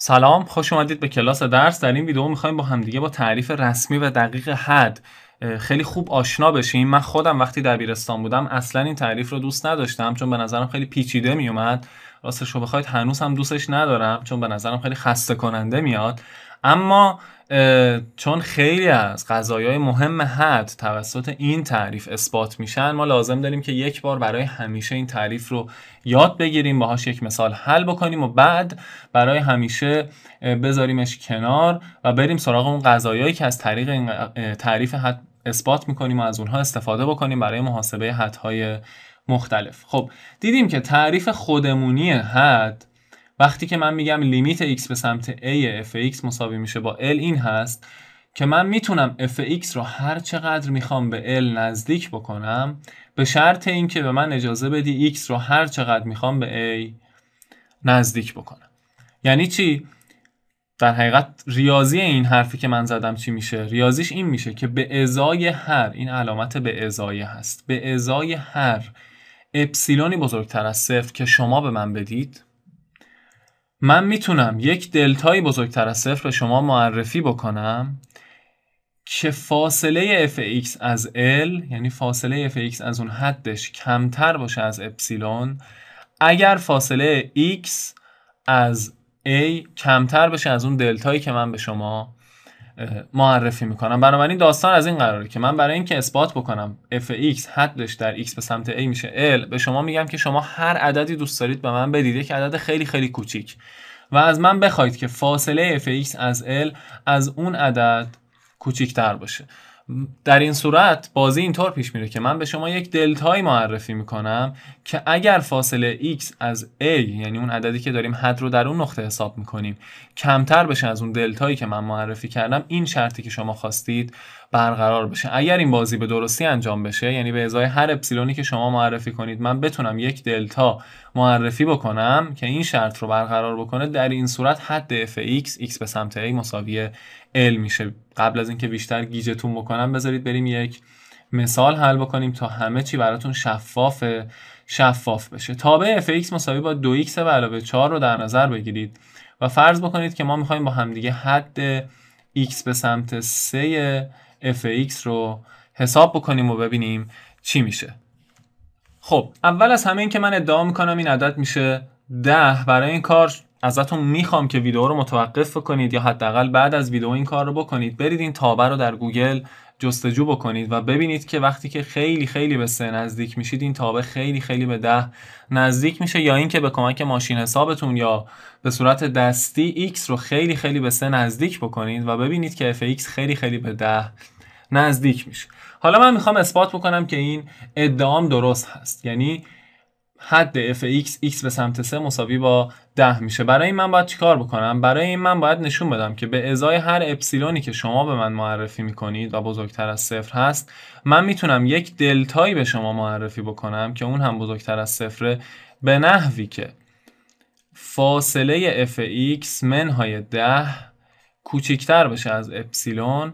سلام خوش اومدید به کلاس درس در این ویدیو میخوایم با همدیگه با تعریف رسمی و دقیق حد خیلی خوب آشنا بشیم من خودم وقتی دبیرستان بودم اصلا این تعریف رو دوست نداشتم چون به نظرم خیلی پیچیده میومد راستش رو بخواید هنوز هم دوستش ندارم چون به نظرم خیلی خسته کننده میاد اما چون خیلی از های مهم حد توسط این تعریف اثبات میشن ما لازم داریم که یک بار برای همیشه این تعریف رو یاد بگیریم باهاش یک مثال حل بکنیم و بعد برای همیشه بذاریمش کنار و بریم سراغ اون غذایایی که از طریق این تعریف حد اثبات میکنیم و از اونها استفاده بکنیم برای محاسبه حدهای مختلف خب دیدیم که تعریف خودمونی حد وقتی که من میگم لیمیت x به سمت a fx مساوی میشه با l این هست که من میتونم fx رو هر چقدر میخوام به l نزدیک بکنم به شرط اینکه به من اجازه بدی x رو هر چقدر میخوام به a نزدیک بکنم یعنی چی در حقیقت ریاضی این حرفی که من زدم چی میشه ریاضیش این میشه که به ازای هر این علامت به ازای هست به ازای هر اپسیلونی بزرگتر از صفر که شما به من بدید من میتونم یک دلتایی بزرگتر از صفر به شما معرفی بکنم که فاصله fx از L یعنی فاصله fx از اون حدش کمتر باشه از اپسیلون اگر فاصله x از A کمتر بشه از اون دلتایی که من به شما معرفی میکنم بنابراین داستان از این قراره که من برای اینکه اثبات بکنم f(x) حدش در x به سمت a میشه l به شما میگم که شما هر عددی دوست دارید به من بدید یک عدد خیلی خیلی کوچیک و از من بخواید که فاصله f(x) از l از اون عدد کوچیکتر باشه در این صورت بازی اینطور پیش میره که من به شما یک دلتایی معرفی میکنم که اگر فاصله x از a یعنی اون عددی که داریم حد رو در اون نقطه حساب میکنیم کمتر بشه از اون دلتایی که من معرفی کردم این شرطی که شما خواستید برقرار بشه اگر این بازی به درستی انجام بشه یعنی به ازای هر اپسیلونی که شما معرفی کنید من بتونم یک دلتا معرفی بکنم که این شرط رو برقرار بکنه در این صورت حد اف ایکس ایکس به سمت ای مساوی l میشه قبل از اینکه بیشتر گیجتون بکنم بذارید بریم یک مثال حل بکنیم تا همه چی براتون شفاف شفاف بشه تابع fx مساوی با 2x به علاوه 4 رو در نظر بگیرید و فرض بکنید که ما میخوایم با همدیگه حد x به سمت 3 fx رو حساب بکنیم و ببینیم چی میشه خب اول از همه این که من ادعا میکنم این عدد میشه ده برای این کار ازتون میخوام که ویدیو رو متوقف کنید یا حداقل بعد از ویدیو این کار رو بکنید برید این تابه رو در گوگل جستجو بکنید و ببینید که وقتی که خیلی خیلی به سه نزدیک میشید این تابه خیلی خیلی به ده نزدیک میشه یا اینکه به کمک ماشین حسابتون یا به صورت دستی x رو خیلی خیلی به سه نزدیک بکنید و ببینید که FX خیلی خیلی به ده نزدیک میشه حالا من میخوام اثبات بکنم که این ادعام درست هست یعنی حد f(x) x به سمت 3 مساوی با 10 میشه برای این من باید چیکار بکنم برای این من باید نشون بدم که به ازای هر اپسیلونی که شما به من معرفی میکنید و بزرگتر از صفر هست من میتونم یک دلتایی به شما معرفی بکنم که اون هم بزرگتر از صفره به نحوی که فاصله f(x) منهای 10 کوچیکتر بشه از اپسیلون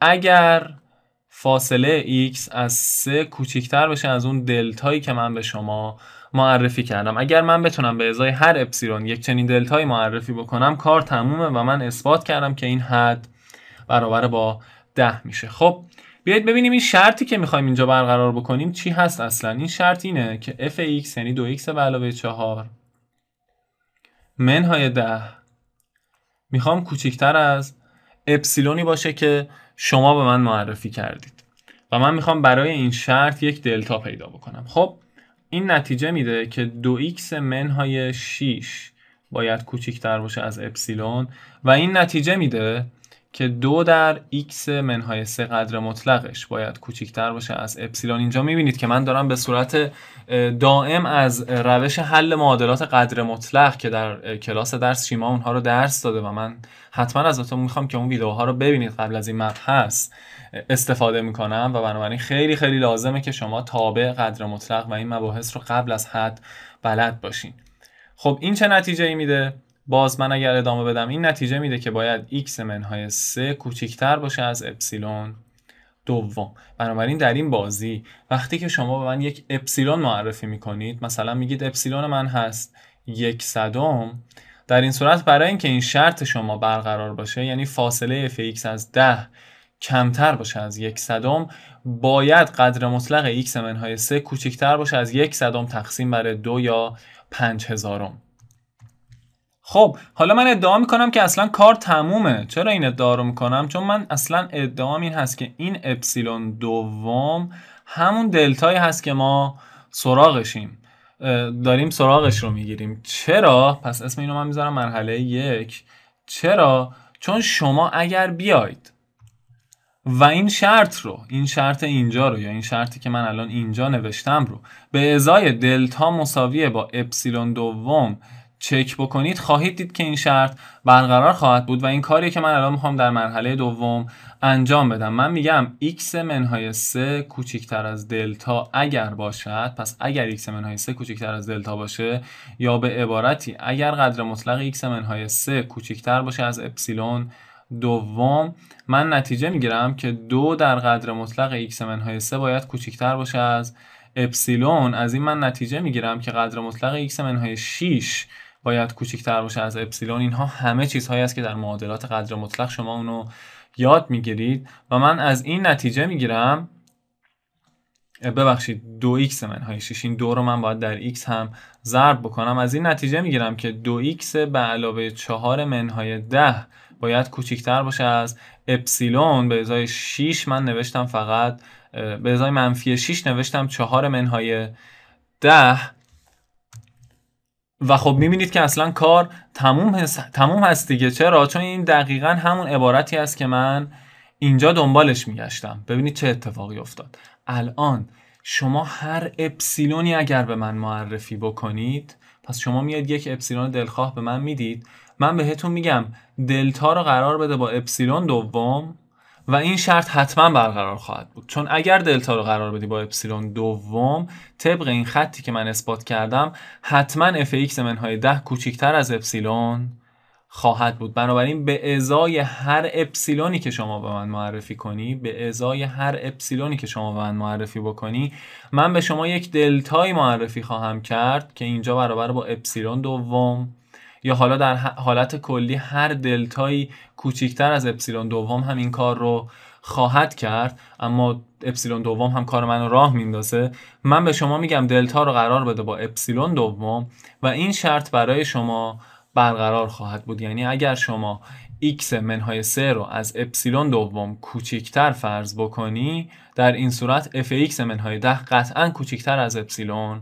اگر فاصله x از 3 کوچکتر بشه از اون دلتایی که من به شما معرفی کردم اگر من بتونم به ازای هر اپسیلون یک چنین دلتایی معرفی بکنم کار تمومه و من اثبات کردم که این حد برابر با 10 میشه خب بیایید ببینیم این شرطی که میخوایم اینجا برقرار بکنیم چی هست اصلا این شرط اینه که Fx x یعنی 2x به علاوه 4 منهای 10 میخوام کوچکتر از اپسیلونی باشه که شما به من معرفی کردید و من میخوام برای این شرط یک دلتا پیدا بکنم خب این نتیجه میده که دو x منهای 6 باید کوچیکتر باشه از اپسیلون و این نتیجه میده که دو در x منهای سه قدر مطلقش باید کوچکتر باشه از اپسیلون اینجا میبینید که من دارم به صورت دائم از روش حل معادلات قدر مطلق که در کلاس درس شیما اونها رو درس داده و من حتما از ازتون میخوام که اون ویدیوها رو ببینید قبل از این مبحث استفاده میکنم و بنابراین خیلی خیلی لازمه که شما تابع قدر مطلق و این مباحث رو قبل از حد بلد باشین خب این چه نتیجه ای میده باز من اگر ادامه بدم این نتیجه میده که باید x منهای 3 کوچکتر باشه از اپسیلون دوم بنابراین در این بازی وقتی که شما به من یک اپسیلون معرفی میکنید مثلا میگید اپسیلون من هست یک صدم در این صورت برای اینکه این شرط شما برقرار باشه یعنی فاصله f از 10 کمتر باشه از یک صدم باید قدر مطلق x منهای 3 کوچکتر باشه از یک صدم تقسیم بر دو یا پنج هزارم خب حالا من ادعا میکنم که اصلا کار تمومه چرا این ادعا رو میکنم چون من اصلا ادعام این هست که این اپسیلون دوم همون دلتایی هست که ما سراغشیم داریم سراغش رو میگیریم چرا پس اسم اینو من میذارم مرحله یک چرا چون شما اگر بیاید و این شرط رو این شرط اینجا رو یا این شرطی که من الان اینجا نوشتم رو به ازای دلتا مساویه با اپسیلون دوم چک بکنید خواهید دید که این شرط برقرار خواهد بود و این کاری که من الان میخوام در مرحله دوم انجام بدم من میگم x منهای 3 کوچکتر از دلتا اگر باشد پس اگر x منهای 3 کوچکتر از دلتا باشه یا به عبارتی اگر قدر مطلق x منهای 3 کوچکتر باشه از اپسیلون دوم من نتیجه میگیرم که دو در قدر مطلق x منهای 3 باید کوچکتر باشه از اپسیلون از این من نتیجه میگیرم که قدر مطلق x منهای 6 باید کوچکتر باشه از اپسیلون اینها همه چیزهایی است که در معادلات قدر مطلق شما اونو یاد میگیرید و من از این نتیجه میگیرم ببخشید دو x منهای 6 این دو رو من باید در x هم ضرب بکنم از این نتیجه میگیرم که دو x به علاوه 4 منهای 10 باید کوچیکتر باشه از اپسیلون به ازای 6 من نوشتم فقط به ازای منفی 6 نوشتم 4 منهای 10 و خب میبینید که اصلا کار تموم هست, تموم هست دیگه چرا چون این دقیقا همون عبارتی است که من اینجا دنبالش میگشتم ببینید چه اتفاقی افتاد الان شما هر اپسیلونی اگر به من معرفی بکنید پس شما میاد یک اپسیلون دلخواه به من میدید من بهتون میگم دلتا رو قرار بده با اپسیلون دوم و این شرط حتما برقرار خواهد بود چون اگر دلتا رو قرار بدی با اپسیلون دوم طبق این خطی که من اثبات کردم حتما اف ایکس منهای ده کوچکتر از اپسیلون خواهد بود بنابراین به ازای هر اپسیلونی که شما به من معرفی کنی به ازای هر اپسیلونی که شما به من معرفی بکنی من به شما یک دلتای معرفی خواهم کرد که اینجا برابر با اپسیلون دوم یا حالا در حالت کلی هر دلتایی کوچکتر از اپسیلون دوم هم این کار رو خواهد کرد اما اپسیلون دوم هم کار منو راه میندازه من به شما میگم دلتا رو قرار بده با اپسیلون دوم و این شرط برای شما برقرار خواهد بود یعنی اگر شما x منهای 3 رو از اپسیلون دوم کوچکتر فرض بکنی در این صورت f(x منهای 10 قطعا کوچکتر از اپسیلون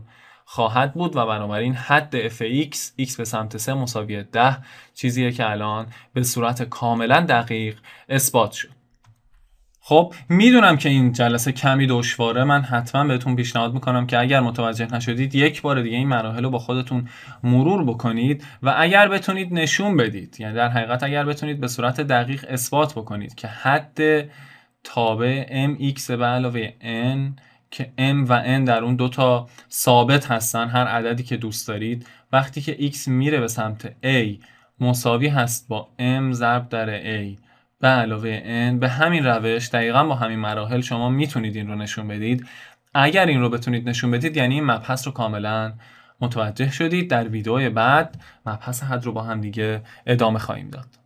خواهد بود و بنابراین حد fx x به سمت سه مساوی 10 چیزیه که الان به صورت کاملا دقیق اثبات شد خب میدونم که این جلسه کمی دشواره من حتما بهتون پیشنهاد میکنم که اگر متوجه نشدید یک بار دیگه این مراحل رو با خودتون مرور بکنید و اگر بتونید نشون بدید یعنی در حقیقت اگر بتونید به صورت دقیق اثبات بکنید که حد تابع mx به علاوه n که m و n در اون دوتا ثابت هستن هر عددی که دوست دارید وقتی که x میره به سمت a مساوی هست با m ضرب در a به علاوه n به همین روش دقیقا با همین مراحل شما میتونید این رو نشون بدید اگر این رو بتونید نشون بدید یعنی این مبحث رو کاملا متوجه شدید در ویدیو بعد مبحث حد رو با هم دیگه ادامه خواهیم داد